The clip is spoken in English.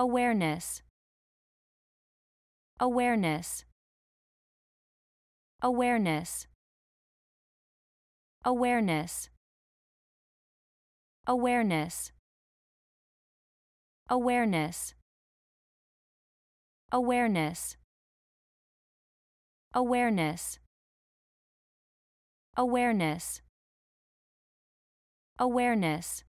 Awareness. Awareness. Awareness. Awareness. Awareness. Awareness. Awareness. Awareness. Awareness. Awareness.